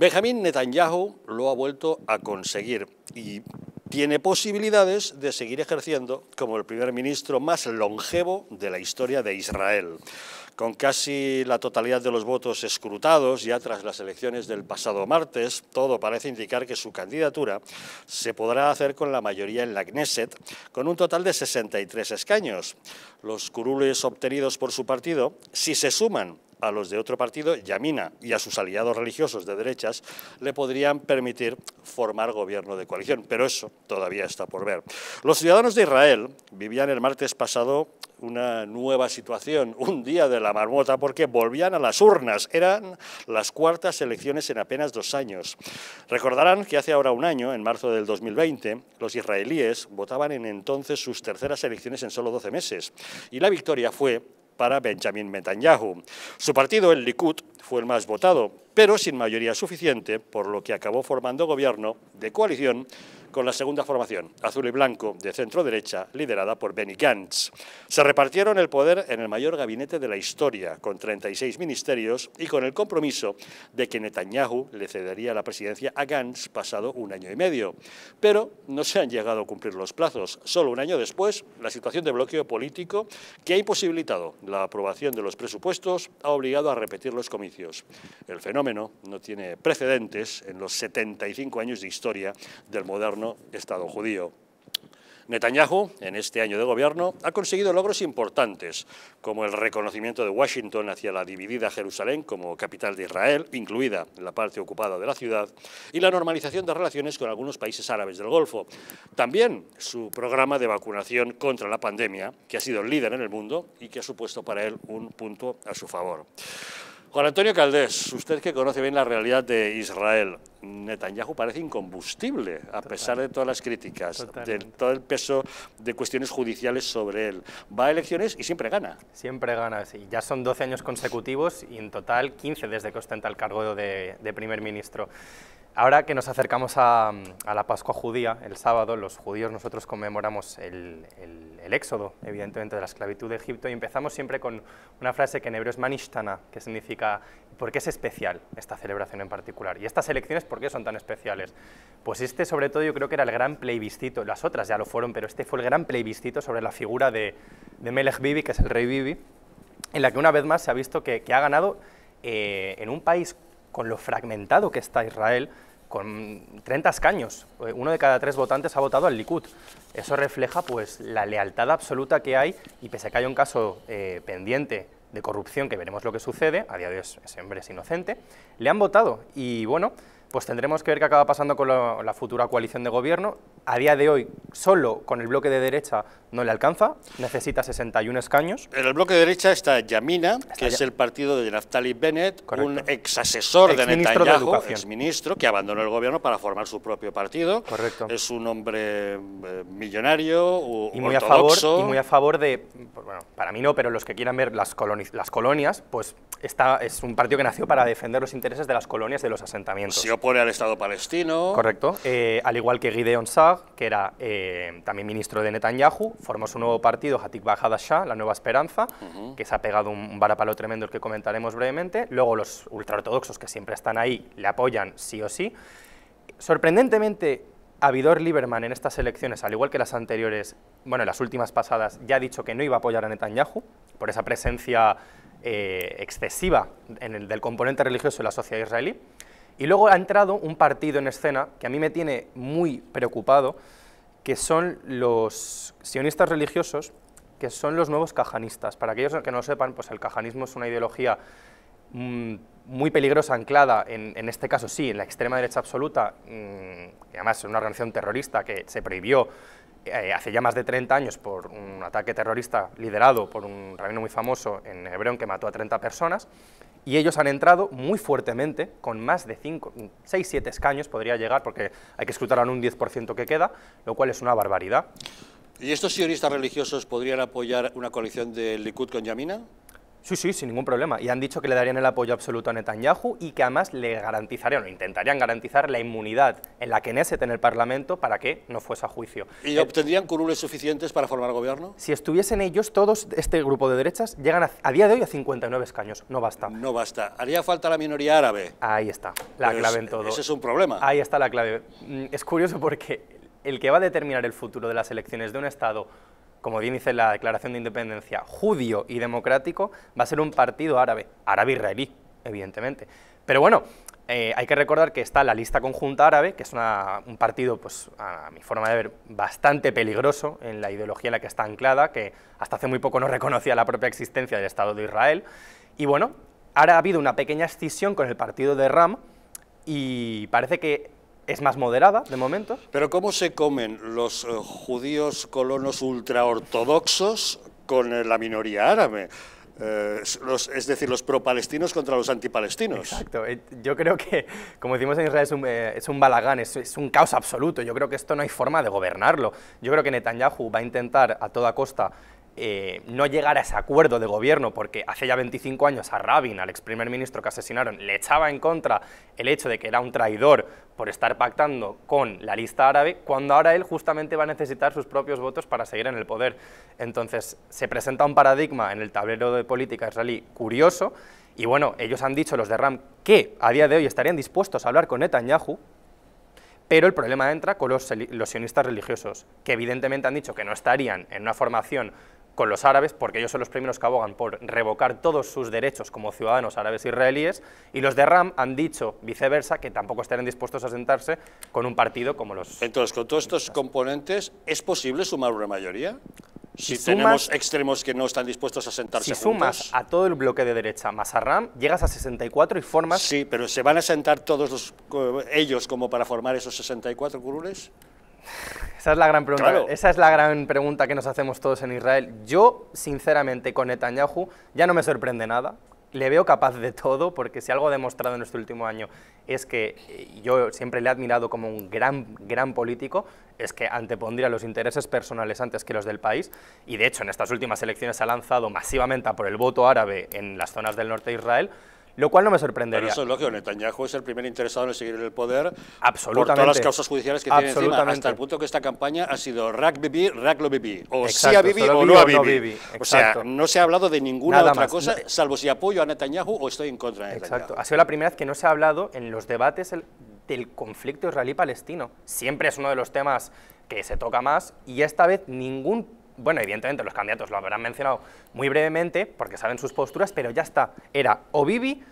Benjamín Netanyahu lo ha vuelto a conseguir y tiene posibilidades de seguir ejerciendo como el primer ministro más longevo de la historia de Israel. Con casi la totalidad de los votos escrutados ya tras las elecciones del pasado martes, todo parece indicar que su candidatura se podrá hacer con la mayoría en la Knesset, con un total de 63 escaños. Los curules obtenidos por su partido, si se suman a los de otro partido, Yamina y a sus aliados religiosos de derechas, le podrían permitir formar gobierno de coalición. Pero eso todavía está por ver. Los ciudadanos de Israel vivían el martes pasado una nueva situación, un día de la marmota, porque volvían a las urnas. Eran las cuartas elecciones en apenas dos años. Recordarán que hace ahora un año, en marzo del 2020, los israelíes votaban en entonces sus terceras elecciones en solo 12 meses. Y la victoria fue para Benjamin Netanyahu. Su partido, el Likud, fue el más votado, pero sin mayoría suficiente, por lo que acabó formando gobierno de coalición con la segunda formación, azul y blanco, de centro derecha, liderada por Benny Gantz. Se repartieron el poder en el mayor gabinete de la historia, con 36 ministerios y con el compromiso de que Netanyahu le cedería la presidencia a Gantz pasado un año y medio. Pero no se han llegado a cumplir los plazos. Solo un año después, la situación de bloqueo político que ha imposibilitado la aprobación de los presupuestos ha obligado a repetir los comicios. El fenómeno no tiene precedentes en los 75 años de historia del moderno Estado judío. Netanyahu, en este año de gobierno, ha conseguido logros importantes, como el reconocimiento de Washington hacia la dividida Jerusalén como capital de Israel, incluida la parte ocupada de la ciudad, y la normalización de relaciones con algunos países árabes del Golfo. También su programa de vacunación contra la pandemia, que ha sido líder en el mundo y que ha supuesto para él un punto a su favor. Juan Antonio Caldés, usted que conoce bien la realidad de Israel, Netanyahu parece incombustible, a pesar de todas las críticas, de todo el peso de cuestiones judiciales sobre él. Va a elecciones y siempre gana. Siempre gana, sí. Ya son 12 años consecutivos y en total 15 desde que ostenta el cargo de primer ministro. Ahora que nos acercamos a, la Pascua judía, el sábado, los judíos nosotros conmemoramos el, éxodo, evidentemente, de la esclavitud de Egipto, y empezamos siempre con una frase que en hebreo es manishtana, que significa ¿por qué es especial esta celebración en particular? Y estas elecciones, ¿por qué son tan especiales? Pues este, sobre todo, yo creo que era el gran plebiscito, las otras ya lo fueron, pero este fue el gran plebiscito sobre la figura de, Melech Bibi, que es el rey Bibi, en la que una vez más se ha visto que, ha ganado eh, en un país con lo fragmentado que está Israel, con 30 escaños, eh, uno de cada tres votantes ha votado al Likud. Eso refleja pues la lealtad absoluta que hay y pese a que hay un caso eh, pendiente de corrupción, que veremos lo que sucede, a día de hoy ese hombre es inocente, le han votado y bueno, pues tendremos que ver qué acaba pasando con la futura coalición de gobierno. A día de hoy, solo con el bloque de derecha no le alcanza, necesita 61 escaños. En el bloque de derecha está Yamina, que es el partido de Naftali Bennett, un ex asesor de Netanyahu, ex ministro, que abandonó el gobierno para formar su propio partido. Correcto. Es un hombre eh, millonario, y muy a favor Y muy a favor de, bueno, para mí no, pero los que quieran ver las, colonias, pues está, es un partido que nació para defender los intereses de las colonias, de los asentamientos propone al Estado palestino. Correcto. Eh, al igual que Gideon Saar, que era eh, también ministro de Netanyahu, formó su nuevo partido, Hatikvah Hadashah, la Nueva Esperanza, que se ha pegado un varapalo tremendo, el que comentaremos brevemente. Luego los ultraortodoxos, que siempre están ahí, le apoyan sí o sí. Sorprendentemente, Avidor Lieberman en estas elecciones, al igual que las anteriores, bueno, las últimas pasadas, ya ha dicho que no iba a apoyar a Netanyahu por esa presencia eh, excesiva del componente religioso en la sociedad israelí. Y luego ha entrado un partido en escena que a mí me tiene muy preocupado, que son los sionistas religiosos, que son los nuevos cajanistas. Para aquellos que no lo sepan, pues el cajanismo es una ideología mm, muy peligrosa, anclada, en, este caso sí, en la extrema derecha absoluta, mm, además es una organización terrorista que se prohibió eh, hace ya más de 30 años por un ataque terrorista liderado por un rabino muy famoso en Hebrón que mató a 30 personas, y ellos han entrado muy fuertemente, con más de 5, 6, 7 escaños podría llegar, porque hay que escrutar a un 10% que queda, lo cual es una barbaridad. ¿Y estos sionistas religiosos podrían apoyar una coalición de Likud con Yamina? Sí, sí, sin ningún problema. Y han dicho que le darían el apoyo absoluto a Netanyahu y que además le garantizarían o intentarían garantizar la inmunidad en la que Knesset en el Parlamento para que no fuese a juicio. ¿Y eh, obtendrían curules suficientes para formar gobierno? Si estuviesen ellos, todos este grupo de derechas llegan a, día de hoy a 59 escaños. No basta. No basta. Haría falta la minoría árabe. Ahí está, la clave en todo. Ese es un problema. Ahí está la clave. Mm, es curioso porque el que va a determinar el futuro de las elecciones de un Estado como bien dice la Declaración de Independencia, judío y democrático, va a ser un partido árabe, árabe-israelí, evidentemente. Pero bueno, eh, hay que recordar que está la lista conjunta árabe, que es un partido, pues, a mi forma de ver, bastante peligroso en la ideología en la que está anclada, que hasta hace muy poco no reconocía la propia existencia del Estado de Israel. Y bueno, ahora ha habido una pequeña escisión con el partido de Ram y parece que es más moderada de momento. Pero ¿cómo se comen los eh, judíos colonos ultraortodoxos con eh, la minoría árabe? Eh, es decir, los pro-palestinos contra los antipalestinos. Exacto. Yo creo que, como decimos en Israel, es un, balagán, es, un caos absoluto. Yo creo que esto no hay forma de gobernarlo. Yo creo que Netanyahu va a intentar a toda costa eh, no llegar a ese acuerdo de gobierno, porque hace ya 25 años a Rabin, al ex primer ministro que asesinaron, le echaba en contra el hecho de que era un traidor por estar pactando con la lista árabe, cuando ahora él justamente va a necesitar sus propios votos para seguir en el poder. Entonces se presenta un paradigma en el tablero de política israelí curioso, y bueno, ellos han dicho, los de RAM, que a día de hoy estarían dispuestos a hablar con Netanyahu, pero el problema entra con los, los sionistas religiosos, que evidentemente han dicho que no estarían en una formación con los árabes, porque ellos son los primeros que abogan por revocar todos sus derechos como ciudadanos árabes e israelíes, y los de RAM han dicho viceversa que tampoco estarán dispuestos a sentarse con un partido como los... Entonces, con todos estos componentes, ¿es posible sumar una mayoría? Si, tenemos extremos que no están dispuestos a sentarse Si sumas a todo el bloque de derecha más a RAM, llegas a 64 y formas... Sí, pero ¿se van a sentar todos eh, ellos como para formar esos 64 curules? Esa es la gran pregunta. Esa es la gran pregunta que nos hacemos todos en Israel. Yo, sinceramente, con Netanyahu ya no me sorprende nada. Le veo capaz de todo, porque si algo ha demostrado en este último año es que eh, yo siempre le he admirado como un gran, gran político, es que antepondría los intereses personales antes que los del país, y de hecho en estas últimas elecciones se ha lanzado masivamente por el voto árabe en las zonas del norte de Israel, lo cual no me sorprendería. eso es lógico, Netanyahu es el primer interesado en seguir en el poder Absolutamente. por todas las causas judiciales que tiene encima, hasta el punto que esta campaña ha sido rag Bibi, rag lo Bibi, o sí a Bibi o no a Bibi. O sea, no se ha hablado de ninguna otra cosa, eh, salvo si apoyo a Netanyahu o estoy en contra de Netanyahu. Exacto, ha sido la primera vez que no se ha hablado en los debates del conflicto israelí-palestino. Siempre es uno de los temas que se toca más y esta vez ningún bueno, evidentemente los candidatos lo habrán mencionado muy brevemente porque saben sus posturas, pero ya está, era o viví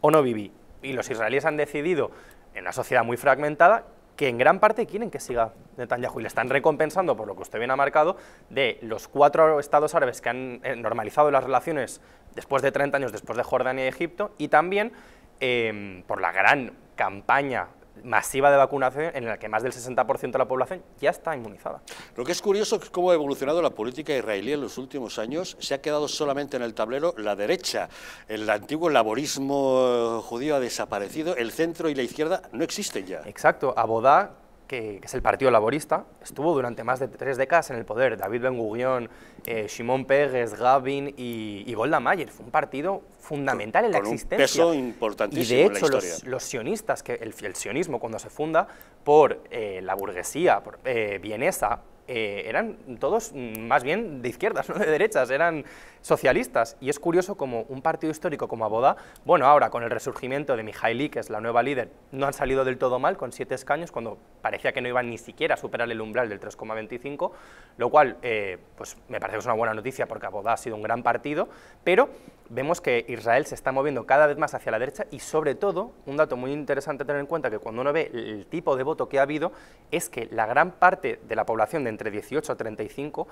o no viví, Y los israelíes han decidido, en una sociedad muy fragmentada, que en gran parte quieren que siga Netanyahu y le están recompensando, por lo que usted bien ha marcado, de los cuatro estados árabes que han eh, normalizado las relaciones después de 30 años, después de Jordania y Egipto, y también eh, por la gran campaña masiva de vacunación en la que más del 60% de la población ya está inmunizada. Lo que es curioso es cómo ha evolucionado la política israelí en los últimos años. Se ha quedado solamente en el tablero la derecha. El antiguo laborismo judío ha desaparecido, el centro y la izquierda no existen ya. Exacto. Abodá, que, es el Partido Laborista, estuvo durante más de tres décadas en el poder. David Ben gurion eh, Simón Pérez, Gavin y, Golda Mayer. Fue un partido fundamental en la existencia. Un peso importantísimo. Y de hecho, los, sionistas, que el, sionismo cuando se funda por eh, la burguesía por, eh, vienesa, eh, eran todos más bien de izquierdas, no de derechas, eran socialistas. Y es curioso como un partido histórico como Aboda, bueno, ahora con el resurgimiento de Mijaili, que es la nueva líder, no han salido del todo mal con siete escaños, cuando parecía que no iban ni siquiera a superar el umbral del 3,25, lo cual eh, pues me parece que es una buena noticia porque Aboda ha sido un gran partido, pero vemos que Israel se está moviendo cada vez más hacia la derecha y sobre todo, un dato muy interesante a tener en cuenta que cuando uno ve el tipo de voto que ha habido, es que la gran parte de la población de entre 18 a 35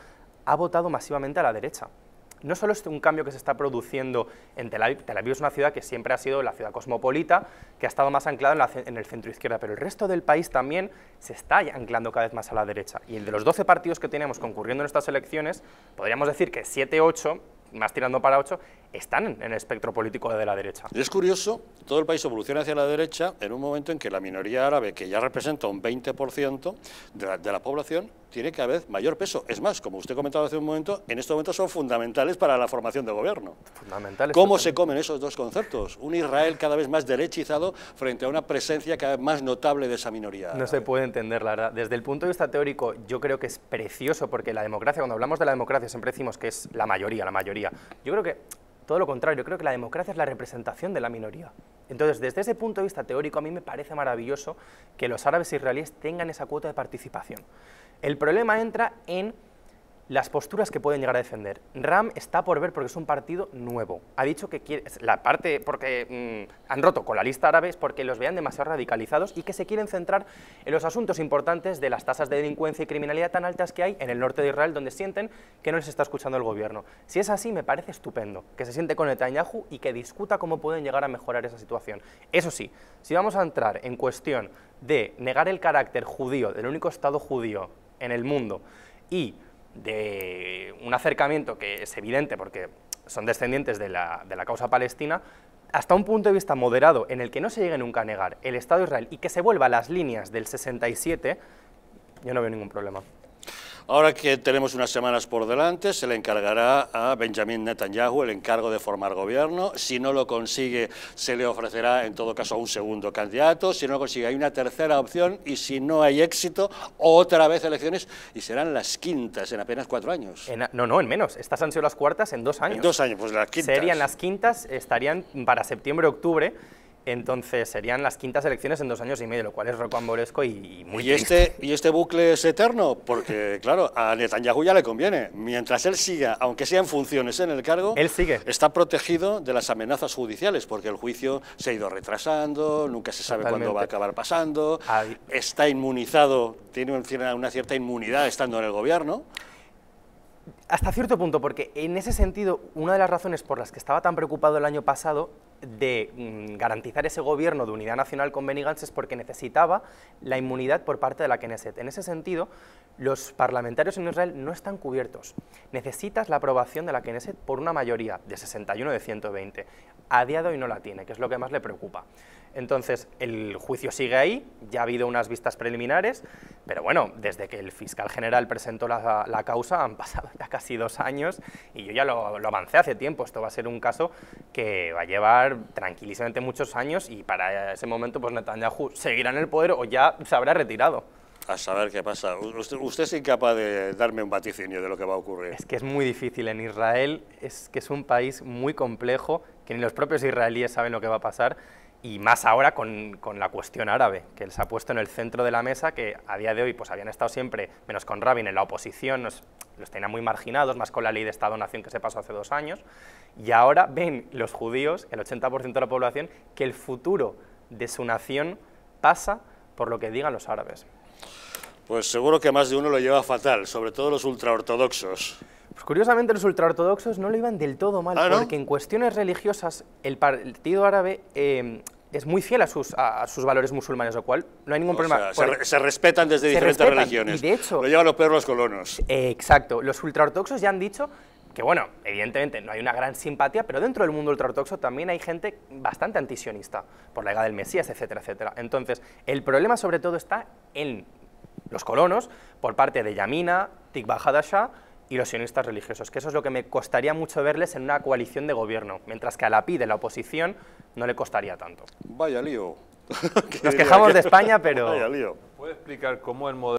ha votado masivamente a la derecha. No solo es un cambio que se está produciendo en Tel Aviv, Tel Aviv es una ciudad que siempre ha sido la ciudad cosmopolita, que ha estado más anclada en, el centro izquierda, pero el resto del país también se está anclando cada vez más a la derecha. Y de los 12 partidos que tenemos concurriendo en estas elecciones, podríamos decir que 7, 8 más tirando para 8, están en el espectro político de la derecha. Y es curioso, todo el país evoluciona hacia la derecha en un momento en que la minoría árabe, que ya representa un 20% de la población, tiene cada vez mayor peso. Es más, como usted comentaba hace un momento, en estos momentos son fundamentales para la formación de gobierno. Fundamentales. ¿Cómo se comen esos dos conceptos? Un Israel cada vez más derechizado frente a una presencia cada vez más notable de esa minoría. No se puede entender, la verdad. Desde el punto de vista teórico, yo creo que es precioso, porque la democracia, cuando hablamos de la democracia, siempre decimos que es la mayoría, la mayoría. Yo creo que todo lo contrario, yo creo que la democracia es la representación de la minoría. Entonces, desde ese punto de vista teórico, a mí me parece maravilloso que los árabes e israelíes tengan esa cuota de participación. El problema entra en las posturas que pueden llegar a defender. RAM está por ver porque es un partido nuevo. Ha dicho que quiere, la parte porque mm, han roto con la lista árabe es porque los vean demasiado radicalizados y que se quieren centrar en los asuntos importantes de las tasas de delincuencia y criminalidad tan altas que hay en el norte de Israel, donde sienten que no les está escuchando el gobierno. Si es así, me parece estupendo que se siente con Netanyahu y que discuta cómo pueden llegar a mejorar esa situación. Eso sí, si vamos a entrar en cuestión de negar el carácter judío del único Estado judío en el mundo y de un acercamiento que es evidente porque son descendientes de la, de la causa palestina, hasta un punto de vista moderado en el que no se llegue nunca a negar el Estado de Israel y que se vuelva a las líneas del 67, yo no veo ningún problema. Ahora que tenemos unas semanas por delante, se le encargará a Benjamín Netanyahu el encargo de formar gobierno. Si no lo consigue, se le ofrecerá en todo caso a un segundo candidato. Si no lo consigue, hay una tercera opción y si no hay éxito, otra vez elecciones y serán las quintas en apenas cuatro años. no, no, en menos. Estas han sido las cuartas en dos años. En dos años, pues las quintas. Serían las quintas, estarían para septiembre-octubre entonces serían las quintas elecciones en dos años y medio, lo cual es rocambolesco y, y muy ¿Y este, ¿Y este bucle es eterno? Porque, claro, a Netanyahu ya le conviene. Mientras él siga, aunque sea en funciones en el cargo, él sigue. está protegido de las amenazas judiciales, porque el juicio se ha ido retrasando, nunca se sabe cuándo va a acabar pasando, está inmunizado, tiene una cierta inmunidad estando en el gobierno. Hasta cierto punto, porque en ese sentido, una de las razones por las que estaba tan preocupado el año pasado de mm, garantizar ese gobierno de unidad nacional con Benny es porque necesitaba la inmunidad por parte de la Knesset. En ese sentido, los parlamentarios en Israel no están cubiertos. Necesitas la aprobación de la Knesset por una mayoría de 61 de 120. A día de hoy no la tiene, que es lo que más le preocupa. Entonces, el juicio sigue ahí, ya ha habido unas vistas preliminares, pero bueno, desde que el fiscal general presentó la, causa han pasado ya casi dos años y yo ya lo, lo avancé hace tiempo. Esto va a ser un caso que va a llevar muchos años y para ese momento pues Netanyahu seguirá en el poder o ya se habrá retirado. A saber qué pasa. Usted, es incapaz de darme un vaticinio de lo que va a ocurrir. Es que es muy difícil. En Israel es que es un país muy complejo, que ni los propios israelíes saben lo que va a pasar, y más ahora con, la cuestión árabe, que les se ha puesto en el centro de la mesa, que a día de hoy pues habían estado siempre, menos con Rabin, en la oposición, los tenían muy marginados, más con la ley de Estado-Nación que se pasó hace dos años, y ahora ven los judíos, el 80% de la población, que el futuro de su nación pasa por lo que digan los árabes. Pues seguro que más de uno lo lleva fatal, sobre todo los ultraortodoxos. Pues curiosamente los ultraortodoxos no lo iban del todo mal, ah, porque en cuestiones religiosas el Partido Árabe eh, es muy fiel a sus, a, sus valores musulmanes, lo cual no hay ningún problema. se, respetan desde diferentes religiones. Y de hecho, lo llevan los peor los colonos. exacto. Los ultraortodoxos ya han dicho que, bueno, evidentemente no hay una gran simpatía, pero dentro del mundo ultraortodoxo también hay gente bastante antisionista por la llegada del Mesías, etcétera, etcétera. Entonces, el problema sobre todo está en los colonos por parte de Yamina, Tikvah Hadasha, y los sionistas religiosos, que eso es lo que me costaría mucho verles en una coalición de gobierno, mientras que a la PI de la oposición no le costaría tanto. Vaya lío. Nos quejamos de España, pero... Vaya lío. ¿Puede explicar cómo el modelo...